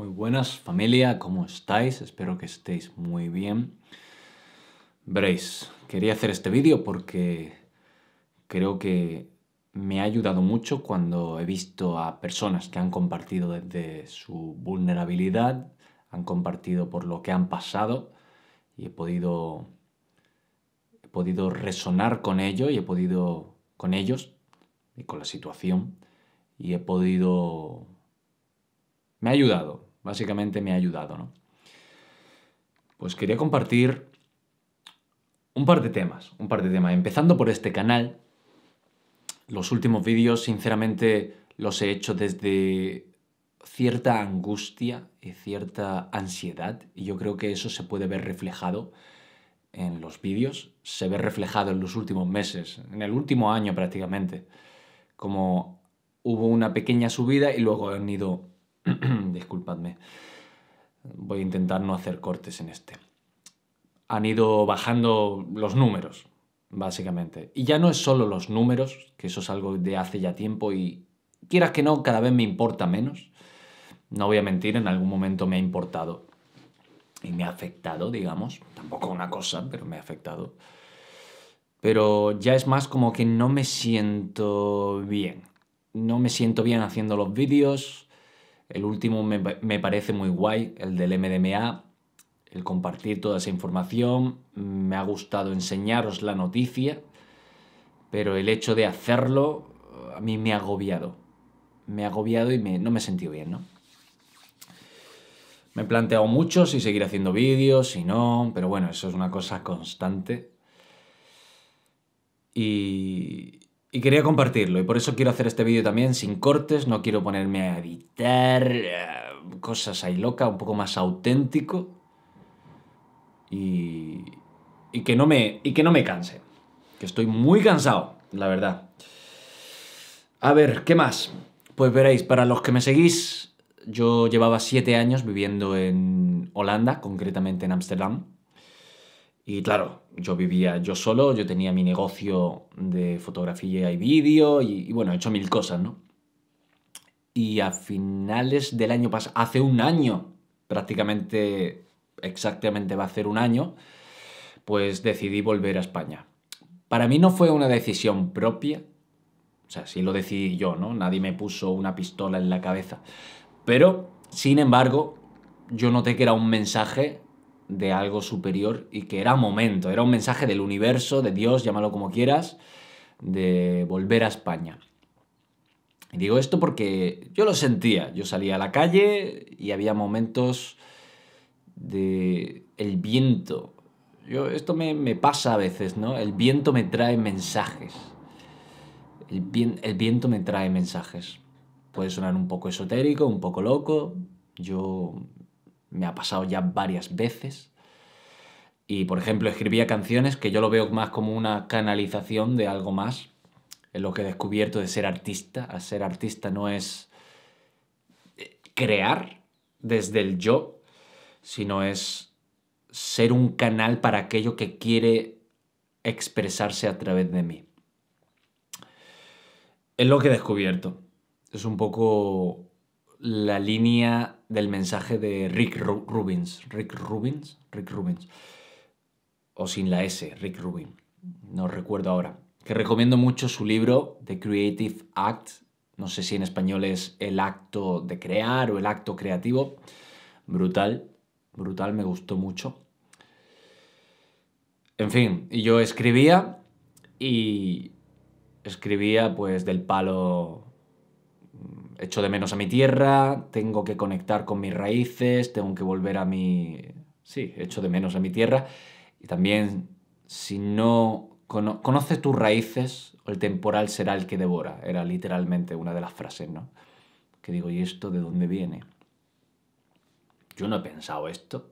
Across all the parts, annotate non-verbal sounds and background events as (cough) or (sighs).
Muy buenas familia, ¿cómo estáis? Espero que estéis muy bien. Veréis, quería hacer este vídeo porque creo que me ha ayudado mucho cuando he visto a personas que han compartido desde su vulnerabilidad, han compartido por lo que han pasado y he podido podido resonar con ello y he podido con ellos y con la situación y he podido me ha ayudado Básicamente me ha ayudado, ¿no? Pues quería compartir un par de temas, un par de temas. Empezando por este canal, los últimos vídeos, sinceramente, los he hecho desde cierta angustia y cierta ansiedad, y yo creo que eso se puede ver reflejado en los vídeos, se ve reflejado en los últimos meses, en el último año prácticamente, como hubo una pequeña subida y luego han ido (clears throat) Disculpadme. Voy a intentar no hacer cortes en este. Han ido bajando los números, básicamente. Y ya no es solo los números, que eso es algo de hace ya tiempo y quieras que no, cada vez me importa menos. No voy a mentir, en algún momento me ha importado y me ha afectado, digamos. Tampoco una cosa, pero me ha afectado. Pero ya es más como que no me siento bien. No me siento bien haciendo los vídeos. El último me, parece muy guay, el del MDMA, el compartir toda esa información. Me ha gustado enseñaros la noticia, pero el hecho de hacerlo a mí me ha agobiado. Me ha agobiado y no me he sentido bien, ¿no? Me he planteado mucho si seguir haciendo vídeos, si no, pero bueno, eso es una cosa constante. Y, y quería compartirlo, y por eso quiero hacer este vídeo también sin cortes, no quiero ponerme a editar eh, cosas ahí loca, un poco más auténtico. Y, y, que no me, y que no me canse, que estoy muy cansado, la verdad. A ver, ¿qué más? Pues veréis, para los que me seguís, yo llevaba siete años viviendo en Holanda, concretamente en Ámsterdam. Y claro, yo vivía yo solo, yo tenía mi negocio de fotografía y vídeo y, bueno, he hecho mil cosas, ¿no? Y a finales del año pasado, hace un año, prácticamente exactamente va a ser un año, pues decidí volver a España. Para mí no fue una decisión propia, o sea, sí lo decidí yo, ¿no? Nadie me puso una pistola en la cabeza. Pero, sin embargo, yo noté que era un mensaje de algo superior y que era momento, era un mensaje del universo, de Dios, llámalo como quieras, de volver a España. Y digo esto porque yo lo sentía, yo salía a la calle y había momentos de el viento. Yo, esto me, pasa a veces, ¿no? El viento me trae mensajes. El, el viento me trae mensajes. Puede sonar un poco esotérico, un poco loco. Yo me ha pasado ya varias veces. Y, por ejemplo, escribía canciones que yo lo veo más como una canalización de algo más. Es lo que he descubierto de ser artista. A ser artista no es eh, crear desde el yo, sino es ser un canal para aquello que quiere expresarse a través de mí. Es lo que he descubierto. Es un poco la línea del mensaje de Rick Rubins. Rick Rubins, Rick Rubins. O sin la S, Rick Rubin. No recuerdo ahora. Que recomiendo mucho su libro, The Creative Act. No sé si en español es el acto de crear o el acto creativo. Brutal, brutal, me gustó mucho. En fin, yo escribía y escribía pues del palo echo de menos a mi tierra, tengo que conectar con mis raíces, tengo que volver a mi... Sí, echo de menos a mi tierra. Y también, si no conoce tus raíces, el temporal será el que devora. Era literalmente una de las frases, ¿no? Que digo, ¿y esto de dónde viene? Yo no he pensado esto.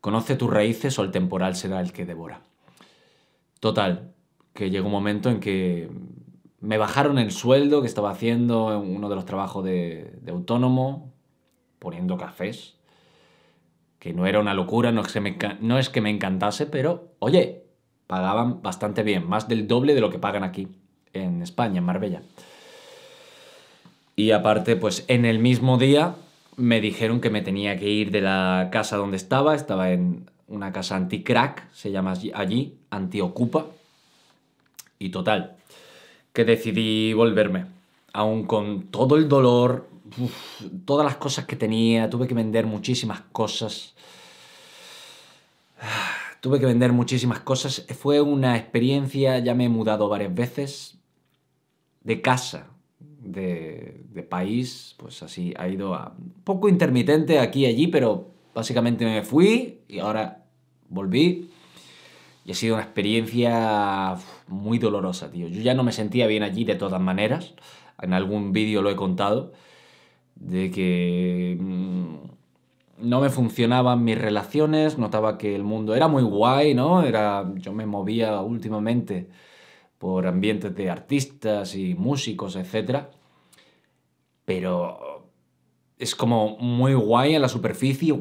Conoce tus raíces o el temporal será el que devora. Total, que llega un momento en que me bajaron el sueldo que estaba haciendo en uno de los trabajos de, autónomo, poniendo cafés, que no era una locura, no es, que me, encantase, pero oye, pagaban bastante bien, más del doble de lo que pagan aquí, en España, en Marbella. Y aparte, pues en el mismo día me dijeron que me tenía que ir de la casa donde estaba, estaba en una casa anti-crack, se llama allí, allí anti-ocupa. Y total, que decidí volverme. Aún con todo el dolor, todas las cosas que tenía, tuve que vender muchísimas cosas. (sighs) Tuve que vender muchísimas cosas. Fue una experiencia, ya me he mudado varias veces de casa, de, país, pues así ha ido a poco intermitente aquí y allí, pero básicamente me fui y ahora volví. Y ha sido una experiencia muy dolorosa, tío. Yo ya no me sentía bien allí de todas maneras. En algún vídeo lo he contado. De que mm, no me funcionaban mis relaciones, notaba que el mundo era muy guay, ¿no? Era, yo me movía últimamente por ambientes de artistas y músicos, etc. Pero es como muy guay en la superficie,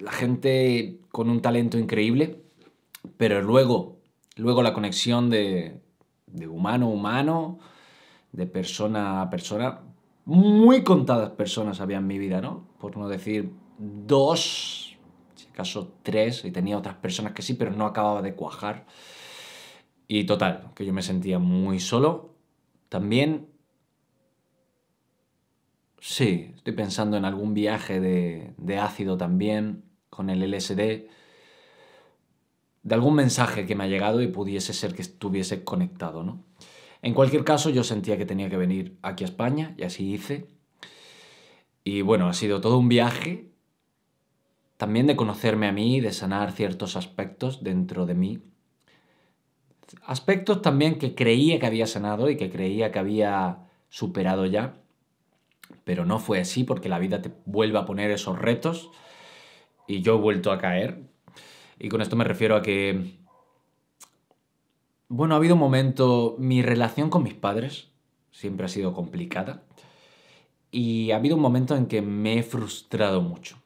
la gente con un talento increíble, pero luego Luego la conexión de, de humano a humano, de persona a persona. Muy contadas personas había en mi vida, ¿no? Por no decir dos, si acaso tres, y tenía otras personas que sí, pero no acababa de cuajar. Y total, que yo me sentía muy solo. También, sí, estoy pensando en algún viaje de, de ácido también, con el LSD de algún mensaje que me ha llegado y pudiese ser que estuviese conectado, ¿no? En cualquier caso, yo sentía que tenía que venir aquí a España y así hice. Y bueno, ha sido todo un viaje también de conocerme a mí, de sanar ciertos aspectos dentro de mí. Aspectos también que creía que había sanado y que creía que había superado ya. Pero no fue así porque la vida te vuelve a poner esos retos y yo he vuelto a caer y con esto me refiero a que... Bueno, ha habido un momento, mi relación con mis padres siempre ha sido complicada. Y ha habido un momento en que me he frustrado mucho.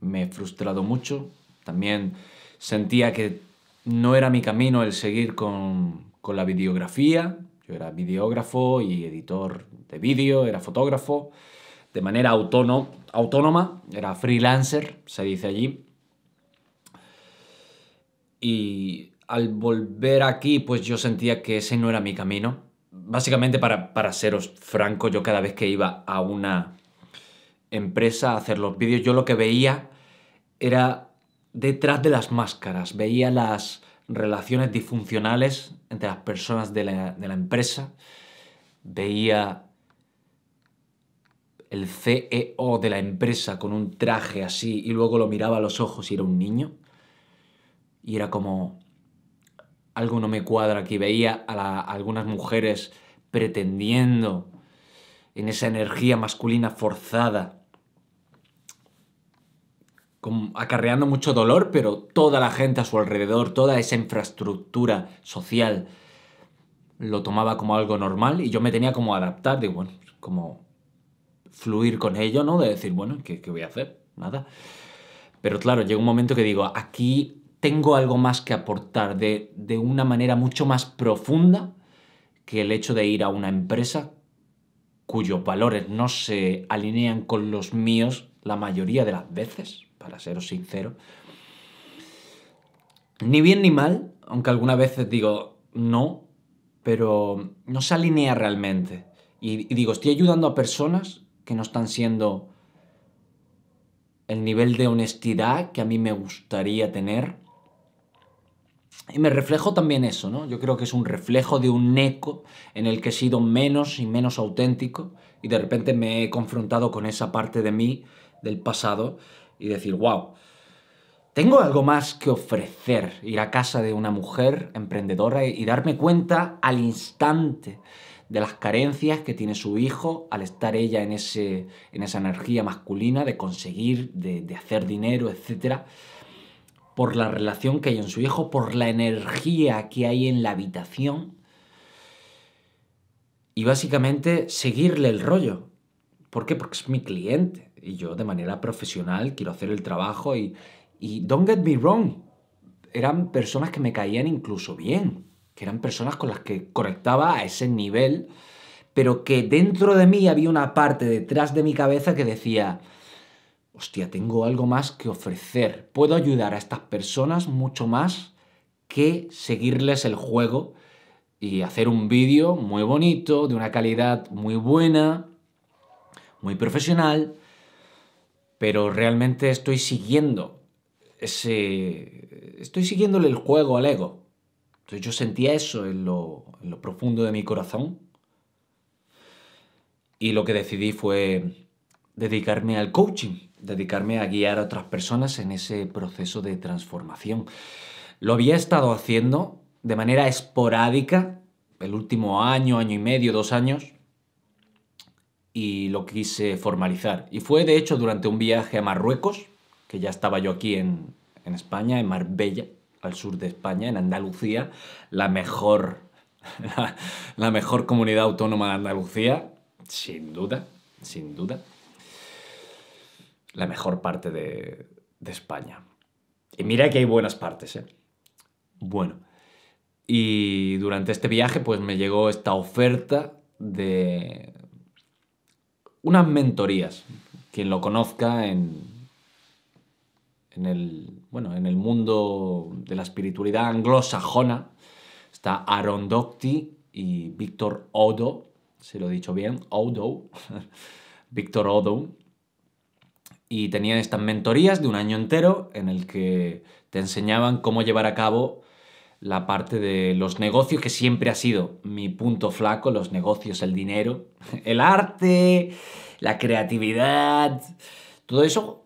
Me he frustrado mucho. También sentía que no era mi camino el seguir con, la videografía. Yo era videógrafo y editor de vídeo, era fotógrafo. De manera autónoma, era freelancer, se dice allí y al volver aquí, pues yo sentía que ese no era mi camino. Básicamente, para, seros franco, yo cada vez que iba a una empresa a hacer los vídeos, yo lo que veía era detrás de las máscaras, veía las relaciones disfuncionales entre las personas de la, de la empresa, veía el CEO de la empresa con un traje así y luego lo miraba a los ojos y era un niño y era como, algo no me cuadra que veía a, algunas mujeres pretendiendo en esa energía masculina forzada, acarreando mucho dolor, pero toda la gente a su alrededor, toda esa infraestructura social, lo tomaba como algo normal y yo me tenía como adaptar, de bueno, como fluir con ello, ¿no? De decir, bueno, ¿qué, ¿qué, voy a hacer? Nada. Pero claro, llega un momento que digo, aquí tengo algo más que aportar de, una manera mucho más profunda que el hecho de ir a una empresa cuyos valores no se alinean con los míos la mayoría de las veces, para seros sincero. Ni bien ni mal, aunque algunas veces digo no, pero no se alinea realmente. y digo, estoy ayudando a personas que no están siendo el nivel de honestidad que a mí me gustaría tener y me reflejo también eso, ¿no? Yo creo que es un reflejo de un eco en el que he sido menos y menos auténtico y de repente me he confrontado con esa parte de mí, del pasado, y decir, wow, tengo algo más que ofrecer, ir a casa de una mujer emprendedora y darme cuenta al instante de las carencias que tiene su hijo al estar ella en, esa energía masculina de conseguir, de, de hacer dinero, etcétera por la relación que hay en su hijo, por la energía que hay en la habitación y básicamente seguirle el rollo. ¿Por qué? Porque es mi cliente y yo de manera profesional quiero hacer el trabajo y, y don't get me wrong, eran personas que me caían incluso bien, que eran personas con las que conectaba a ese nivel, pero que dentro de mí había una parte detrás de mi cabeza que decía, hostia, tengo algo más que ofrecer. Puedo ayudar a estas personas mucho más que seguirles el juego y hacer un vídeo muy bonito, de una calidad muy buena, muy profesional, pero realmente estoy siguiendo ese... Estoy siguiéndole el juego al ego. Entonces yo sentía eso en lo, en lo profundo de mi corazón. Y lo que decidí fue dedicarme al coaching dedicarme a guiar a otras personas en ese proceso de transformación. Lo había estado haciendo de manera esporádica el último año, año y medio, dos años, y lo quise formalizar. Y fue de hecho durante un viaje a Marruecos, que ya estaba yo aquí en, España, en Marbella, al sur de España, en Andalucía, la mejor, (laughs) la mejor comunidad autónoma de Andalucía, sin duda, sin duda la mejor parte de, España. Y mira que hay buenas partes, ¿eh? Bueno. Y durante este viaje, pues me llegó esta oferta de unas mentorías. Quien lo conozca en, en, el, bueno, en el mundo de la espiritualidad anglosajona, está Aaron y Víctor Odo, Se lo he dicho bien, Odo, (laughs) Víctor Odo, y tenían estas mentorías de un año entero en el que te enseñaban cómo llevar a cabo la parte de los negocios, que siempre ha sido mi punto flaco, los negocios, el dinero, (laughs) el arte, la creatividad, todo eso,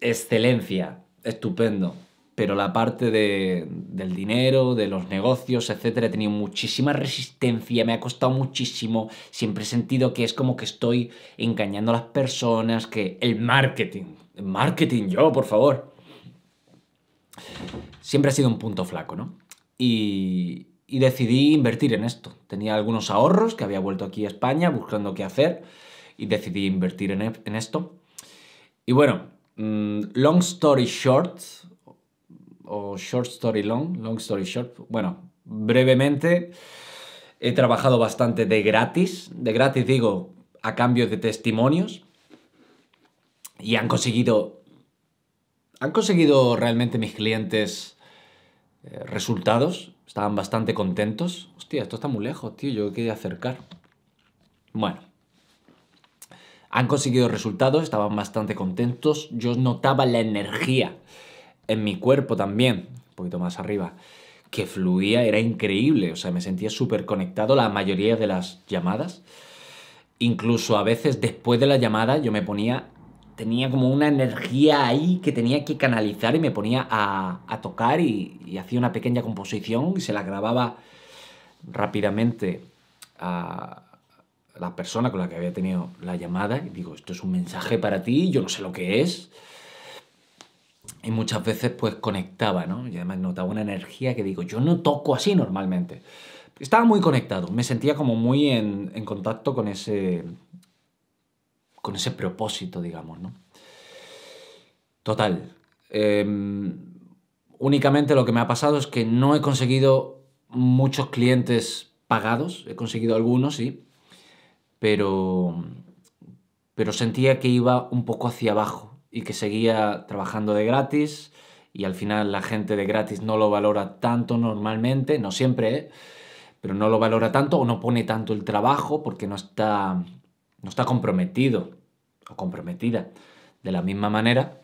excelencia, estupendo pero la parte del dinero, de los negocios, etcétera, he tenido muchísima resistencia, me ha costado muchísimo, siempre he sentido que es como que estoy engañando a las personas, que el marketing, el marketing yo, por favor. Siempre ha sido un punto flaco, ¿no? Y, y decidí invertir en esto. Tenía algunos ahorros que había vuelto aquí a España buscando qué hacer y decidí invertir en, en esto. Y bueno, mm, long story short, o Short Story Long, Long Story Short. Bueno, brevemente, he trabajado bastante de gratis, de gratis digo, a cambio de testimonios, y han conseguido, han conseguido realmente mis clientes eh, resultados, estaban bastante contentos. Hostia, esto está muy lejos, tío, yo quería acercar. Bueno. Han conseguido resultados, estaban bastante contentos. Yo notaba la energía en mi cuerpo también, un poquito más arriba, que fluía, era increíble, o sea, me sentía súper conectado la mayoría de las llamadas. Incluso a veces después de la llamada yo me ponía, tenía como una energía ahí que tenía que canalizar y me ponía a, a tocar y hacía una pequeña composición y se la grababa rápidamente a, la persona con la que había tenido la llamada y digo, esto es un mensaje para ti, yo no sé lo que es, y muchas veces pues conectaba, ¿no? Y además notaba una energía que digo, yo no toco así normalmente. Estaba muy conectado, me sentía como muy en, contacto con ese, con ese propósito, digamos, ¿no? Total. Em, únicamente lo que me ha pasado es que no he conseguido muchos clientes pagados, he conseguido algunos, sí, pero, pero sentía que iba un poco hacia abajo y que seguía trabajando de gratis y al final la gente de gratis no lo valora tanto normalmente, no siempre, ¿eh? pero no lo valora tanto o no pone tanto el trabajo porque no está, no está comprometido o comprometida de la misma manera.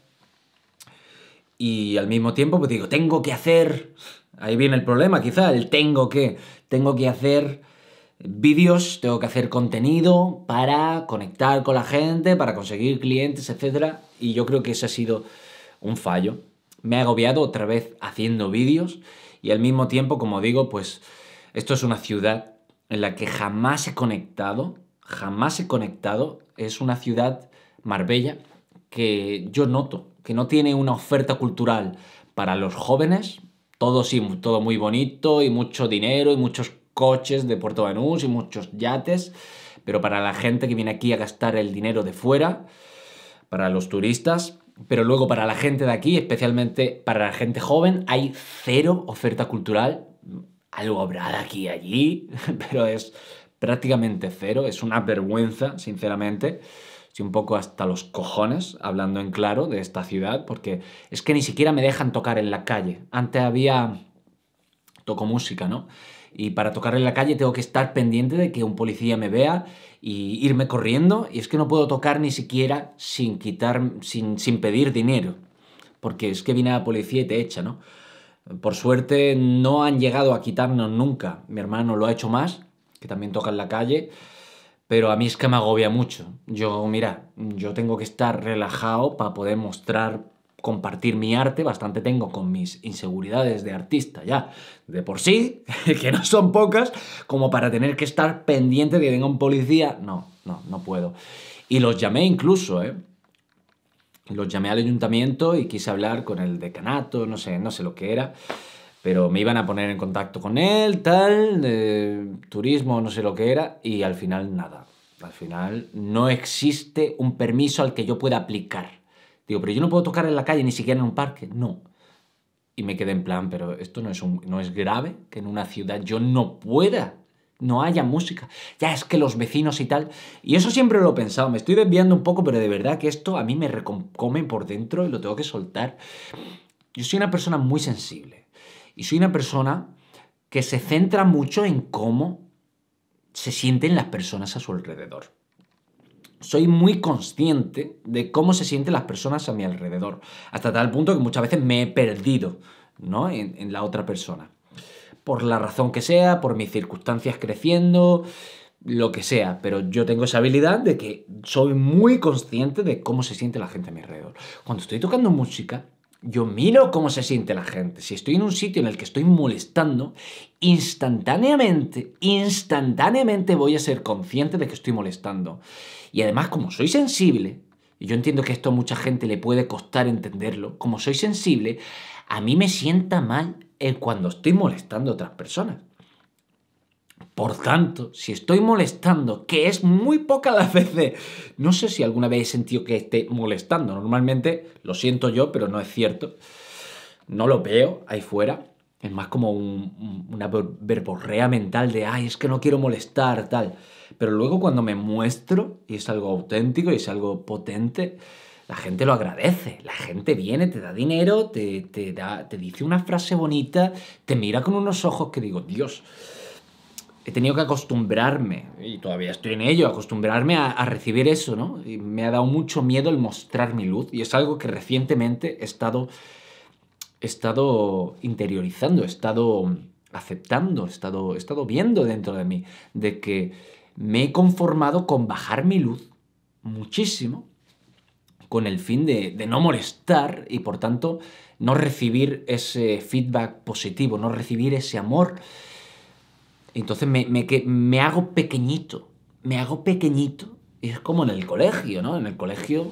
Y al mismo tiempo, pues digo, tengo que hacer, ahí viene el problema quizá, el tengo que, tengo que hacer vídeos, tengo que hacer contenido para conectar con la gente, para conseguir clientes, etc. Y yo creo que ese ha sido un fallo. Me ha agobiado otra vez haciendo vídeos y al mismo tiempo, como digo, pues esto es una ciudad en la que jamás he conectado, jamás he conectado. Es una ciudad, Marbella, que yo noto que no tiene una oferta cultural para los jóvenes. Todo sí, todo muy bonito y mucho dinero y muchos coches de Puerto Banús y muchos yates, pero para la gente que viene aquí a gastar el dinero de fuera, para los turistas, pero luego para la gente de aquí, especialmente para la gente joven, hay cero oferta cultural. Algo habrá de aquí y allí, (laughs) pero es prácticamente cero. Es una vergüenza, sinceramente. Estoy un poco hasta los cojones hablando en claro de esta ciudad, porque es que ni siquiera me dejan tocar en la calle. Antes había toco música, ¿no? Y para tocar en la calle tengo que estar pendiente de que un policía me vea y irme corriendo. Y es que no puedo tocar ni siquiera sin quitar, sin, sin pedir dinero. Porque es que viene la policía y te echa, ¿no? Por suerte no han llegado a quitarnos nunca. Mi hermano lo ha hecho más, que también toca en la calle. Pero a mí es que me agobia mucho. Yo, mira, yo tengo que estar relajado para poder mostrar compartir mi arte, bastante tengo con mis inseguridades de artista ya, de por sí, (laughs) que no son pocas, como para tener que estar pendiente de que venga un policía. No, no, no puedo. Y los llamé incluso, ¿eh? Los llamé al ayuntamiento y quise hablar con el decanato, no sé, no sé lo que era, pero me iban a poner en contacto con él, tal, turismo, no sé lo que era, y al final nada. Al final no existe un permiso al que yo pueda aplicar Digo, pero yo no puedo tocar en la calle, ni siquiera en un parque. No. Y me quedé en plan, pero esto no es, grave que en una ciudad yo no pueda, no haya música. Ya es que los vecinos y tal. Y eso siempre lo he pensado, me estoy desviando un poco, pero de verdad que esto a mí me come por dentro y lo tengo que soltar. Yo soy una persona muy sensible. Y soy una persona que se centra mucho en cómo se sienten las personas a su alrededor soy muy consciente de cómo se sienten las personas a mi alrededor, hasta tal punto que muchas veces me he perdido ¿no? en, la otra persona. Por la razón que sea, por mis circunstancias creciendo, lo que sea, pero yo tengo esa habilidad de que soy muy consciente de cómo se siente la gente a mi alrededor. Cuando estoy tocando música, yo miro cómo se siente la gente. Si estoy en un sitio en el que estoy molestando, instantáneamente, instantáneamente voy a ser consciente de que estoy molestando. Y además, como soy sensible, y yo entiendo que esto a mucha gente le puede costar entenderlo, como soy sensible, a mí me sienta mal eh, cuando estoy molestando a otras personas. Por tanto, si estoy molestando, que es muy poca las veces, no sé si alguna vez he sentido que esté molestando. Normalmente lo siento yo, pero no es cierto. No lo veo ahí fuera. Es más como una verborrea mental de, ay, es que no quiero molestar, tal. Pero luego cuando me muestro y es algo auténtico y es algo potente, la gente lo agradece. La gente viene, te da dinero, te, te, da, te dice una frase bonita, te mira con unos ojos que digo, Dios he tenido que acostumbrarme, y todavía estoy en ello, acostumbrarme a, recibir eso, ¿no? Y me ha dado mucho miedo el mostrar mi luz, y es algo que recientemente he estado, he estado interiorizando, he estado aceptando, he estado, he estado viendo dentro de mí, de que me he conformado con bajar mi luz muchísimo, con el fin de, no molestar y por tanto no recibir ese feedback positivo, no recibir ese amor entonces me, me, me hago pequeñito, me hago pequeñito. Y es como en el colegio, ¿no? En el colegio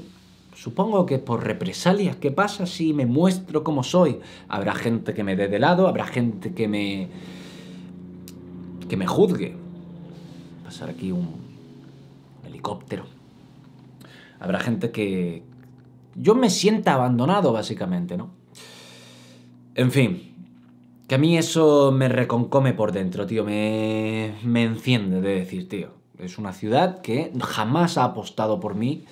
Supongo que por represalias, ¿qué pasa si me muestro como soy? Habrá gente que me dé de lado, habrá gente que me. que me juzgue. Pasar aquí un helicóptero. Habrá gente que. Yo me sienta abandonado, básicamente, ¿no? En fin, que a mí eso me reconcome por dentro, tío. Me, enciende de decir, tío. Es una ciudad que jamás ha apostado por mí.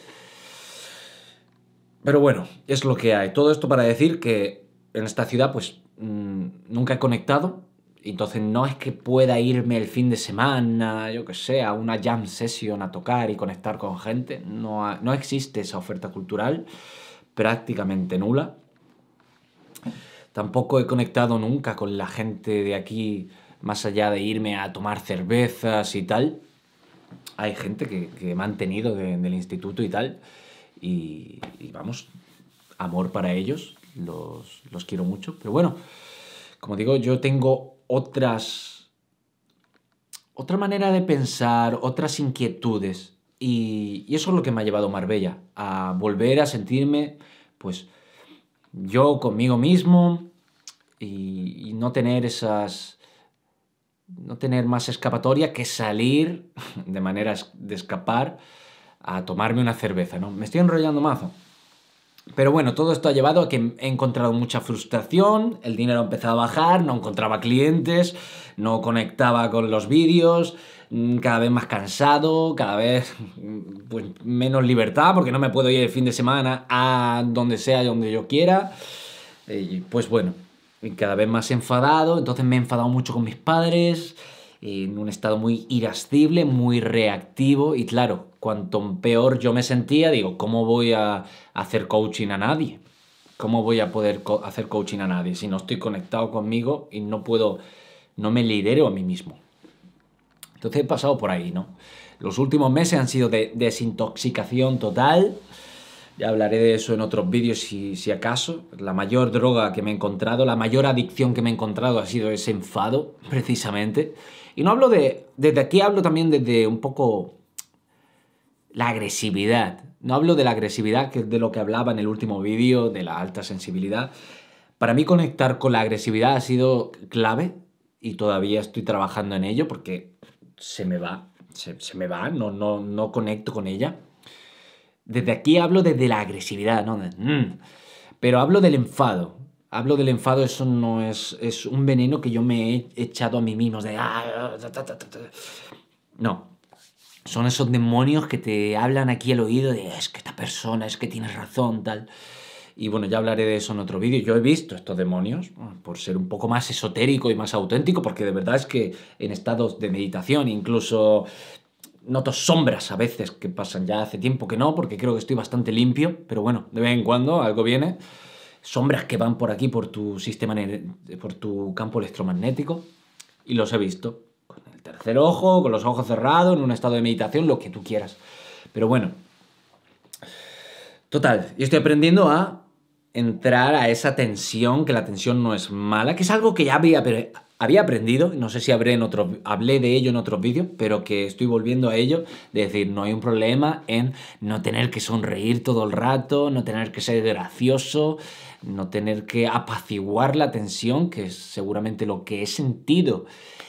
Pero bueno, es lo que hay. Todo esto para decir que en esta ciudad, pues, mm, nunca he conectado. Entonces no es que pueda irme el fin de semana, yo que sé, a una jam session a tocar y conectar con gente. No, no existe esa oferta cultural prácticamente nula. Tampoco he conectado nunca con la gente de aquí, más allá de irme a tomar cervezas y tal. Hay gente que, me han tenido en del instituto y tal. Y, vamos, amor para ellos. Los, quiero mucho. Pero bueno, como digo, yo tengo otras. otra manera de pensar, otras inquietudes. Y, y, eso es lo que me ha llevado a Marbella, a volver a sentirme, pues, yo conmigo mismo y, no tener esas no tener más escapatoria que salir (laughs) de manera de escapar a tomarme una cerveza, ¿no? Me estoy enrollando mazo. Pero bueno, todo esto ha llevado a que he encontrado mucha frustración, el dinero ha empezado a bajar, no encontraba clientes, no conectaba con los vídeos, mm, cada vez más cansado, cada vez mm, pues, menos libertad, porque no me puedo ir el fin de semana a donde sea y donde yo quiera. Y pues bueno, cada vez más enfadado, entonces me he enfadado mucho con mis padres, en un estado muy irascible, muy reactivo y claro, cuanto peor yo me sentía, digo, ¿cómo voy a hacer coaching a nadie? ¿Cómo voy a poder hacer coaching a nadie si no estoy conectado conmigo y no puedo, no me lidero a mí mismo? Entonces he pasado por ahí, ¿no? Los últimos meses han sido de desintoxicación total. Ya hablaré de eso en otros vídeos si, si, acaso. La mayor droga que me he encontrado, la mayor adicción que me he encontrado ha sido ese enfado, precisamente. Y no hablo de, desde aquí hablo también desde un poco la agresividad. No hablo de la agresividad que es de lo que hablaba en el último vídeo, de la alta sensibilidad. Para mí conectar con la agresividad ha sido clave y todavía estoy trabajando en ello porque se me va, se, me va, no, no, no conecto con ella. Desde aquí hablo desde la agresividad, ¿no? Mm". Pero hablo del enfado. Hablo del enfado, eso no es, es un veneno que yo me he echado a mí mismo, de... Ah, ah, ah, no, son esos demonios que te hablan aquí al oído de es que esta persona, es que tienes razón, tal. Y bueno, ya hablaré de eso en otro vídeo. Yo he visto estos demonios por ser un poco más esotérico y más auténtico, porque de verdad es que en estados de meditación incluso noto sombras a veces que pasan ya hace tiempo que no, porque creo que estoy bastante limpio, pero bueno, de vez en cuando algo viene sombras que van por aquí, por tu sistema, por tu campo electromagnético, y los he visto. Con el tercer ojo, con los ojos cerrados, en un estado de meditación, lo que tú quieras. Pero bueno. Total, yo estoy aprendiendo a entrar a esa tensión, que la tensión no es mala, que es algo que ya había, había aprendido, no sé si hablé, en otro, hablé de ello en otros vídeos, pero que estoy volviendo a ello, de decir, no hay un problema en no tener que sonreír todo el rato, no tener que ser gracioso, no tener que apaciguar la tensión, que es seguramente lo que he sentido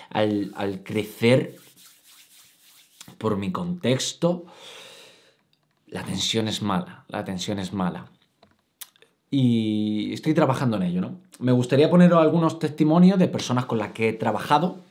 al, crecer por mi contexto. La tensión es mala, la tensión es mala. Y estoy trabajando en ello, ¿no? Me gustaría poneros algunos testimonios de personas con las que he trabajado,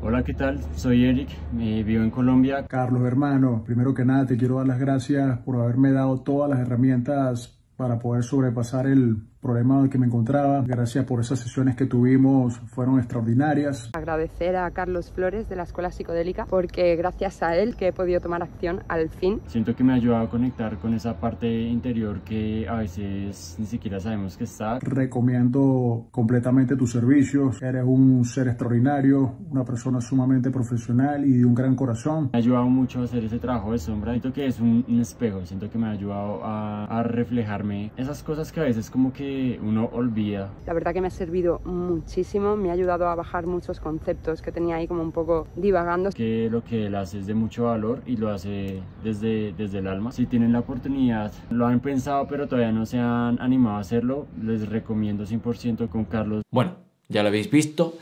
Hola, ¿qué tal? Soy Eric, vivo en Colombia. Carlos, hermano, primero que nada te quiero dar las gracias por haberme dado todas las herramientas para poder sobrepasar el problema que me encontraba. Gracias por esas sesiones que tuvimos, fueron extraordinarias. Agradecer a Carlos Flores de la Escuela Psicodélica porque gracias a él que he podido tomar acción al fin. Siento que me ha ayudado a conectar con esa parte interior que a veces ni siquiera sabemos que está. Recomiendo completamente tus servicios. Eres un ser extraordinario, una persona sumamente profesional y de un gran corazón. Me ha ayudado mucho a hacer ese trabajo de sombra. Siento que es un, espejo, siento que me ha ayudado a reflejarme esas cosas que a veces como que uno olvida. La verdad que me ha servido muchísimo, me ha ayudado a bajar muchos conceptos que tenía ahí como un poco divagando. Que lo que él hace es de mucho valor y lo hace desde, desde el alma. Si tienen la oportunidad, lo han pensado pero todavía no se han animado a hacerlo, les recomiendo 100% con Carlos. Bueno, ya lo habéis visto.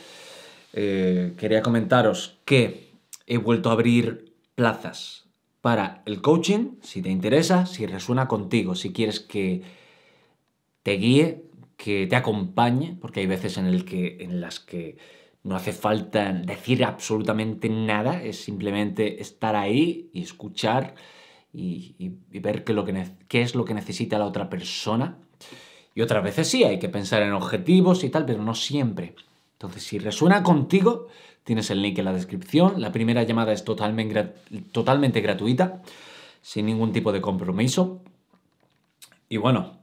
Eh, quería comentaros que he vuelto a abrir plazas para el coaching, si te interesa, si resuena contigo, si quieres que te guíe, que te acompañe, porque hay veces en, el que, en las que no hace falta decir absolutamente nada, es simplemente estar ahí y escuchar y, ver qué, es lo que necesita la otra persona. Y otras veces sí, hay que pensar en objetivos y tal, pero no siempre. Entonces, si resuena contigo, tienes el link en la descripción. La primera llamada es totalmente gratuita, sin ningún tipo de compromiso. Y bueno,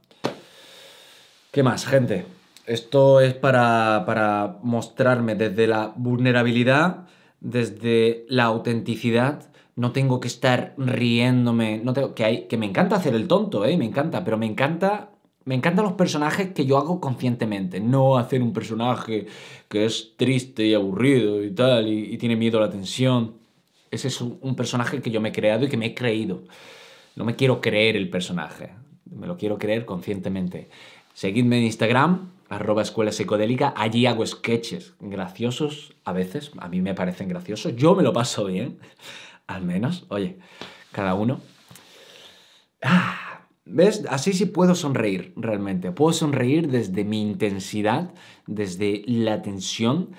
¿Qué más, gente? Esto es para, mostrarme desde la vulnerabilidad, desde la autenticidad, no tengo que estar riéndome, no tengo, que, que me encanta hacer el tonto, ¿eh? me encanta, pero me encanta, me encantan los personajes que yo hago conscientemente, no hacer un personaje que es triste y aburrido y tal, y, tiene miedo a la tensión. Ese es un, personaje que yo me he creado y que me he creído. No me quiero creer el personaje, me lo quiero creer conscientemente. Seguidme en Instagram, arroba escuela psicodélica. Allí hago sketches graciosos a veces, a mí me parecen graciosos. Yo me lo paso bien, (laughs) al menos. Oye, cada uno. Ah, ¿Ves? Así sí puedo sonreír, realmente. Puedo sonreír desde mi intensidad, desde la tensión,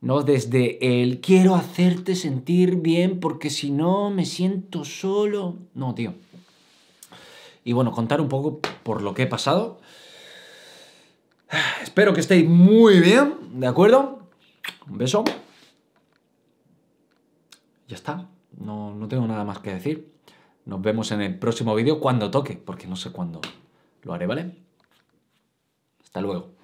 ¿no? Desde el quiero hacerte sentir bien porque si no me siento solo. No, tío. Y bueno, contar un poco por lo que he pasado. (sighs) Espero que estéis muy bien, ¿de acuerdo? Un beso. Ya está. No, tengo nada más que decir. Nos vemos en el próximo vídeo cuando toque, porque no sé cuándo lo haré, ¿vale? Hasta luego.